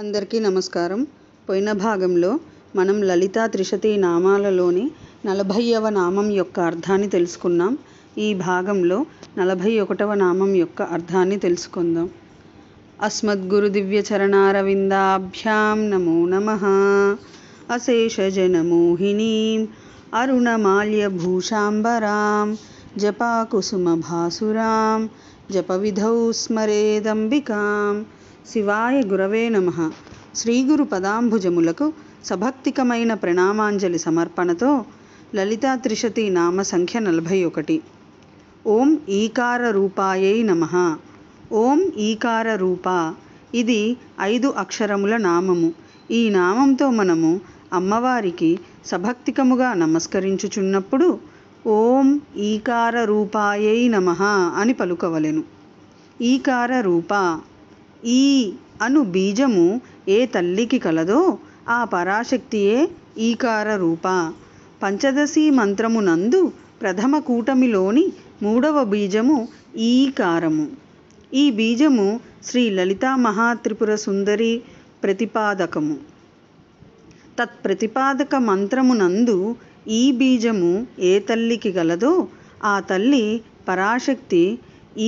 అందరికీ నమస్కారం పోయిన భాగంలో మనం లలితా త్రిశతి నామాలలోని నలభైవ నామం యొక్క అర్థాన్ని తెలుసుకున్నాం ఈ భాగంలో నలభై ఒకటవ నామం యొక్క అర్థాన్ని తెలుసుకుందాం అస్మద్గురు దివ్యచరణారవిందాభ్యాం నమో నమ అశేషజనమోహినీం అరుణమాల్యభూషాంబరాం జపాకుసుమభాసురాం జపవిధౌ స్మరేదంబికాం శివాయ గురవే నమ శ్రీగురు పదాంభుజములకు సభక్తికమైన ప్రణామాంజలి సమర్పణతో లలితా త్రిశతి నామ సంఖ్య నలభై ఒకటి ఓం ఈకార రూపాయై నమ ఓం ఈకార రూప ఇది ఐదు అక్షరముల నామము ఈ నామంతో మనము అమ్మవారికి సభక్తికముగా నమస్కరించుచున్నప్పుడు ఓం ఈకార రూపాయై నమ అని పలుకవలెను ఈకార రూప ఈ అను బీజము ఏ తల్లికి కలదో ఆ పరాశక్తియే ఈకార రూప పంచదశీ మంత్రమునందు ప్రథమ కూటమిలోని మూడవ బీజము ఈకారము ఈ బీజము శ్రీ లలితా మహాత్రిపుర సుందరి ప్రతిపాదకము తత్ప్రతిపాదక మంత్రమునందు ఈ బీజము ఏ తల్లికి గలదో ఆ తల్లి పరాశక్తి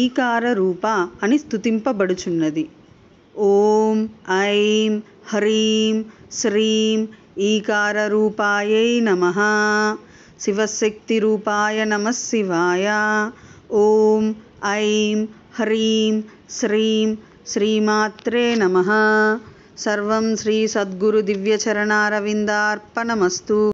ఈకార రూప అని స్థుతింపబడుచున్నది ఓం ఐం హ్రీం శ్రీం ఈకారరూపాయై నమ శివశక్తిరూపాయ నమ శివాయ ఓం ఐం హ్రీం శ్రీం శ్రీమాత్రే నమ సర్వం శ్రీ సద్గురు దివ్యచరణారవిందార్పణమస్తు